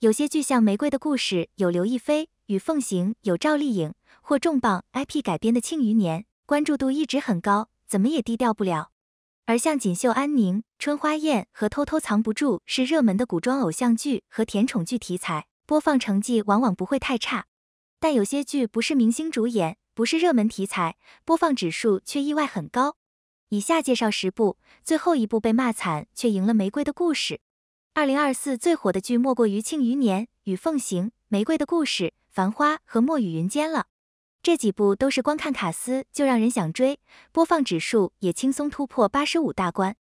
有些剧像玫瑰的故事，有刘亦菲与凤行，有赵丽颖或重磅 IP 改编的《庆余年》，关注度一直很高，怎么也低调不了。而像《锦绣安宁》《春花宴》和《偷偷藏不住》是热门的古装偶像剧和甜宠剧题材，播放成绩往往不会太差。但有些剧不是明星主演，不是热门题材，播放指数却意外很高。以下介绍十部，最后一部被骂惨却赢了玫瑰的故事。二零二四最火的剧莫过于《庆余年》《与凤行》《玫瑰的故事》《繁花》和《墨雨云间》了，这几部都是光看卡司就让人想追，播放指数也轻松突破八十五大关。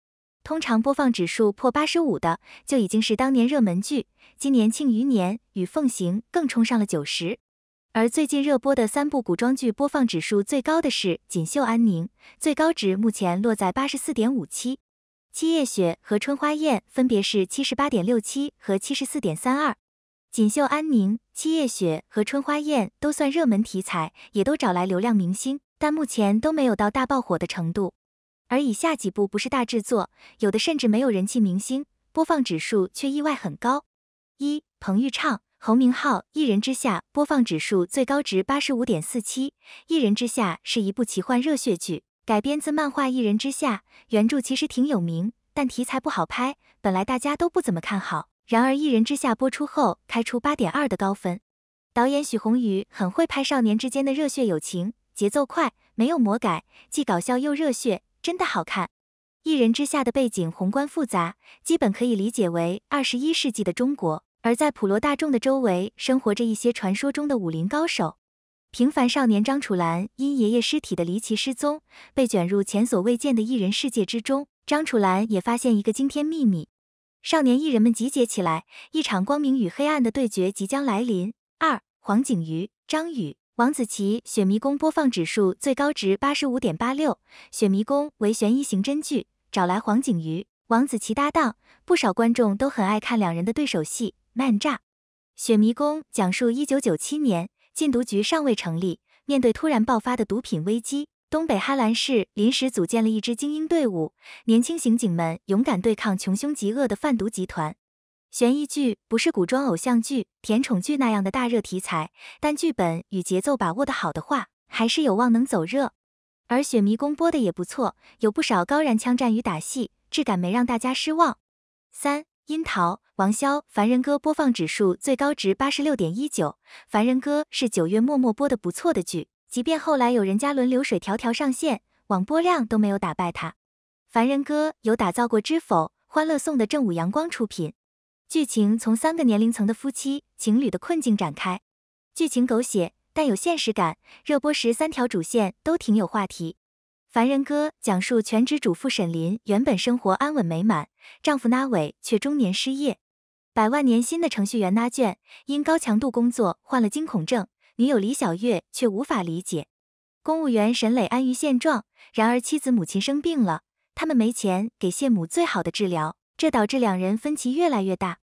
通常播放指数破八十五的就已经是当年热门剧，今年《庆余年》《与凤行》更冲上了九十。而最近热播的三部古装剧，播放指数最高的是《锦绣安宁》，最高值目前落在八十四点五七。七夜雪和春花宴分别是七十八点六七和七十四点三二。锦绣安宁、七夜雪和春花宴都算热门题材，也都找来流量明星，但目前都没有到大爆火的程度。而以下几部不是大制作，有的甚至没有人气明星，播放指数却意外很高。一、彭昱畅、侯明昊，《一人之下》播放指数最高值八十五点四七，《一人之下》是一部奇幻热血剧。改编自漫画《一人之下》，原著其实挺有名，但题材不好拍，本来大家都不怎么看好。然而，《一人之下》播出后，开出八点二的高分。导演许宏宇很会拍少年之间的热血友情，节奏快，没有魔改，既搞笑又热血，真的好看。《一人之下》的背景宏观复杂，基本可以理解为二十一世纪的中国，而在普罗大众的周围，生活着一些传说中的武林高手。平凡少年张楚岚因爷爷尸体的离奇失踪，被卷入前所未见的异人世界之中。张楚岚也发现一个惊天秘密，少年艺人们集结起来，一场光明与黑暗的对决即将来临。二黄景瑜、张宇、王子奇，《雪迷宫》播放指数最高值八十五点八六，《雪迷宫》为悬疑刑侦剧，找来黄景瑜、王子奇搭档，不少观众都很爱看两人的对手戏，慢炸。《雪迷宫》讲述一九九七年。禁毒局尚未成立，面对突然爆发的毒品危机，东北哈兰市临时组建了一支精英队伍，年轻刑警们勇敢对抗穷凶极恶的贩毒集团。悬疑剧不是古装偶像剧、甜宠剧那样的大热题材，但剧本与节奏把握得好的话，还是有望能走热。而《雪迷宫》播的也不错，有不少高燃枪战与打戏，质感没让大家失望。三。樱桃王骁《凡人歌》播放指数最高值八十六点一九，《凡人歌》是九月末末播的不错的剧，即便后来有人家轮流水条条上线，网播量都没有打败它。《凡人歌》有打造过《知否》《欢乐颂》的正午阳光出品，剧情从三个年龄层的夫妻情侣的困境展开，剧情狗血但有现实感，热播时三条主线都挺有话题。凡人歌讲述全职主妇沈林原本生活安稳美满，丈夫那伟却中年失业；百万年薪的程序员那卷因高强度工作患了惊恐症，女友李小月却无法理解；公务员沈磊安于现状，然而妻子母亲生病了，他们没钱给谢母最好的治疗，这导致两人分歧越来越大。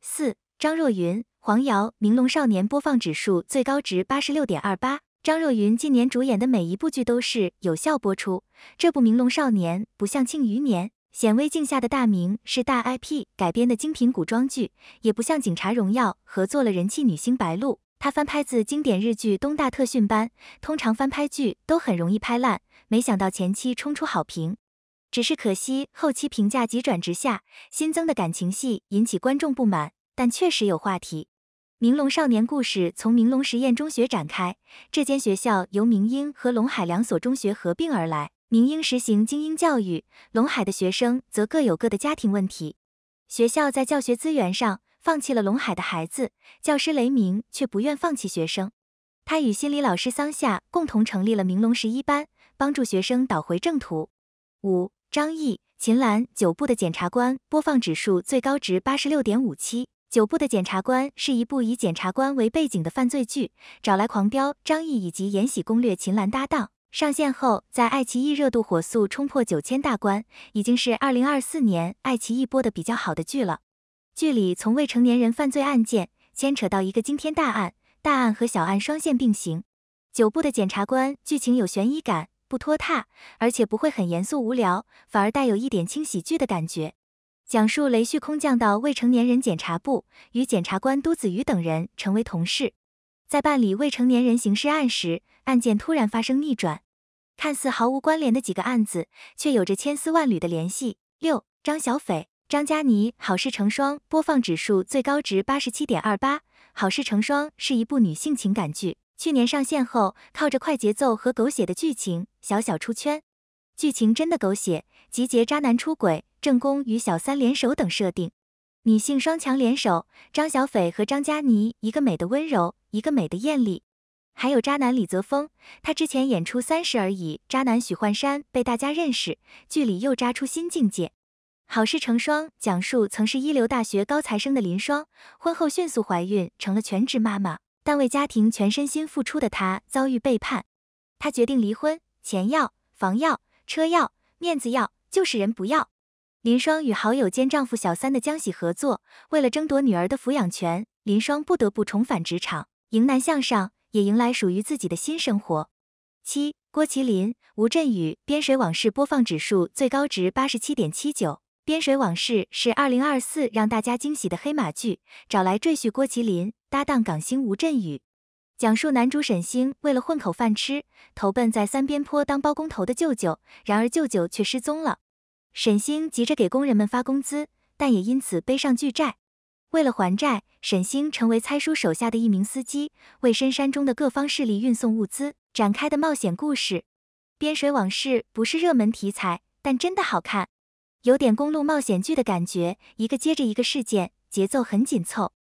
四张若昀、黄瑶、明龙少年播放指数最高值八十六点二八。张若昀近年主演的每一部剧都是有效播出。这部《明龙少年》不像《庆余年》，显微镜下的大明是大 IP 改编的精品古装剧，也不像《警察荣耀》，合作了人气女星白鹿。他翻拍自经典日剧《东大特训班》，通常翻拍剧都很容易拍烂，没想到前期冲出好评，只是可惜后期评价急转直下，新增的感情戏引起观众不满，但确实有话题。《明龙少年故事》从明龙实验中学展开。这间学校由明英和龙海两所中学合并而来。明英实行精英教育，龙海的学生则各有各的家庭问题。学校在教学资源上放弃了龙海的孩子，教师雷鸣却不愿放弃学生。他与心理老师桑夏共同成立了明龙十一班，帮助学生找回正途。五张毅、秦岚、九部的检察官播放指数最高值八十六点五七。《九部的检察官》是一部以检察官为背景的犯罪剧，找来狂飙张译以及延禧攻略秦岚搭档。上线后，在爱奇艺热度火速冲破九千大关，已经是二零二四年爱奇艺播的比较好的剧了。剧里从未成年人犯罪案件牵扯到一个惊天大案，大案和小案双线并行。《九部的检察官》剧情有悬疑感，不拖沓，而且不会很严肃无聊，反而带有一点轻喜剧的感觉。讲述雷旭空降到未成年人检察部，与检察官都子瑜等人成为同事，在办理未成年人刑事案时，案件突然发生逆转，看似毫无关联的几个案子却有着千丝万缕的联系。六张小斐、张嘉倪，《好事成双》播放指数最高值八十七点二八，《好事成双》是一部女性情感剧，去年上线后靠着快节奏和狗血的剧情小小出圈，剧情真的狗血，集结渣男出轨。正宫与小三联手等设定，女性双强联手，张小斐和张嘉倪，一个美的温柔，一个美的艳丽。还有渣男李泽锋，他之前演出三十而已，渣男许幻山被大家认识，剧里又扎出新境界。好事成双讲述曾是一流大学高材生的林双，婚后迅速怀孕成了全职妈妈，但为家庭全身心付出的她遭遇背叛，她决定离婚，钱要，房要，车要，面子要，就是人不要。林双与好友兼丈夫小三的江喜合作，为了争夺女儿的抚养权，林双不得不重返职场，迎难向上，也迎来属于自己的新生活。七郭麒麟、吴镇宇《边水往事》播放指数最高值八十七点七九，《边水往事》是二零二四让大家惊喜的黑马剧，找来赘婿郭麒麟搭档港星吴镇宇，讲述男主沈星为了混口饭吃，投奔在三边坡当包工头的舅舅，然而舅舅却失踪了。沈星急着给工人们发工资，但也因此背上巨债。为了还债，沈星成为猜叔手下的一名司机，为深山中的各方势力运送物资，展开的冒险故事。边水往事不是热门题材，但真的好看，有点公路冒险剧的感觉。一个接着一个事件，节奏很紧凑，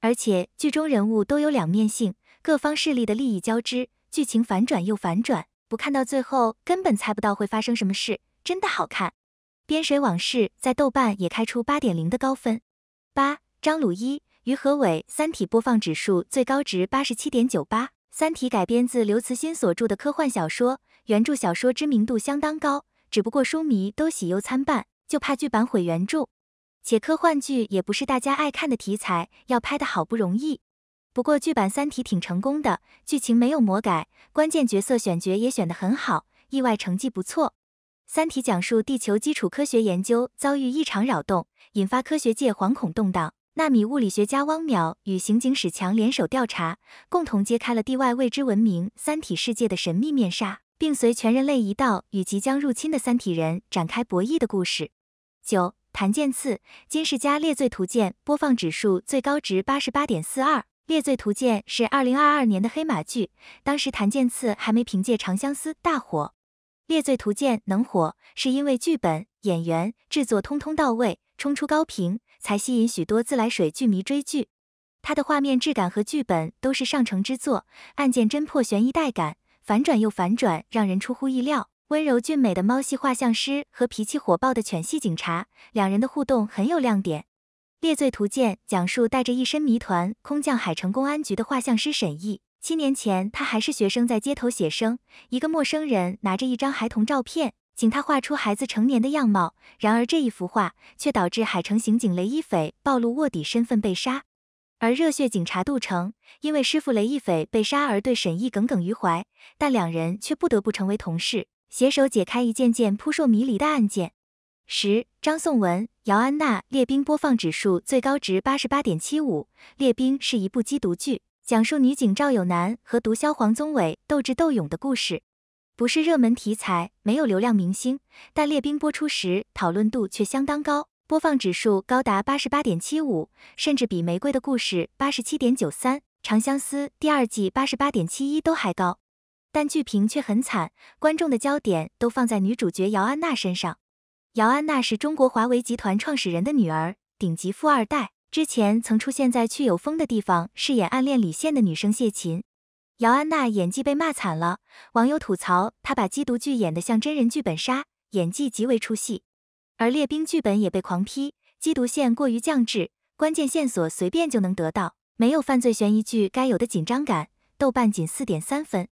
而且剧中人物都有两面性，各方势力的利益交织，剧情反转又反转，不看到最后根本猜不到会发生什么事，真的好看。《边水往事》在豆瓣也开出八点零的高分。八张鲁一、于和伟，《三体》播放指数最高值八十七点九八，《三体》改编自刘慈欣所著的科幻小说，原著小说知名度相当高，只不过书迷都喜忧参半，就怕剧版毁原著。且科幻剧也不是大家爱看的题材，要拍的好不容易。不过剧版《三体》挺成功的，剧情没有魔改，关键角色选角也选得很好，意外成绩不错。《三体》讲述地球基础科学研究遭遇异常扰动，引发科学界惶恐动荡。纳米物理学家汪淼与刑警史强联手调查，共同揭开了地外未知文明“三体世界”的神秘面纱，并随全人类一道与即将入侵的三体人展开博弈的故事。九，谭剑次，《金世佳列罪图鉴》播放指数最高值八十八点四二，《列罪图鉴》是二零二二年的黑马剧，当时谭剑次还没凭借《长相思》大火。《猎罪图鉴》能火，是因为剧本、演员、制作通通到位，冲出高评，才吸引许多自来水剧迷追剧。它的画面质感和剧本都是上乘之作，案件侦破悬疑带感，反转又反转，让人出乎意料。温柔俊美的猫系画像师和脾气火爆的犬系警察，两人的互动很有亮点。《猎罪图鉴》讲述带着一身谜团空降海城公安局的画像师沈毅，七年前，他还是学生，在街头写生。一个陌生人拿着一张孩童照片，请他画出孩子成年的样貌。然而这一幅画却导致海城刑警雷一斐暴露卧底身份被杀。而热血警察杜城因为师傅雷一斐被杀而对沈毅耿耿于怀，但两人却不得不成为同事，携手解开一件件扑朔迷离的案件。十张颂文、姚安娜，《列兵》播放指数最高值八十八点七五，《列兵》是一部缉毒剧。讲述女警赵有男和毒枭黄宗伟斗智斗勇的故事，不是热门题材，没有流量明星，但《列兵》播出时讨论度却相当高，播放指数高达八十八点七五，甚至比《玫瑰的故事》八十七点九三，《长相思》第二季八十八点七一都还高。但剧评却很惨，观众的焦点都放在女主角姚安娜身上。姚安娜是中国华为集团创始人的女儿，顶级富二代。之前曾出现在《去有风的地方》，饰演暗恋李现的女生谢琴，姚安娜演技被骂惨了，网友吐槽她把缉毒剧演得像真人剧本杀，演技极为出戏。而《猎冰》剧本也被狂批，缉毒线过于降智，关键线索随便就能得到，没有犯罪悬疑剧该有的紧张感，豆瓣仅四点三分。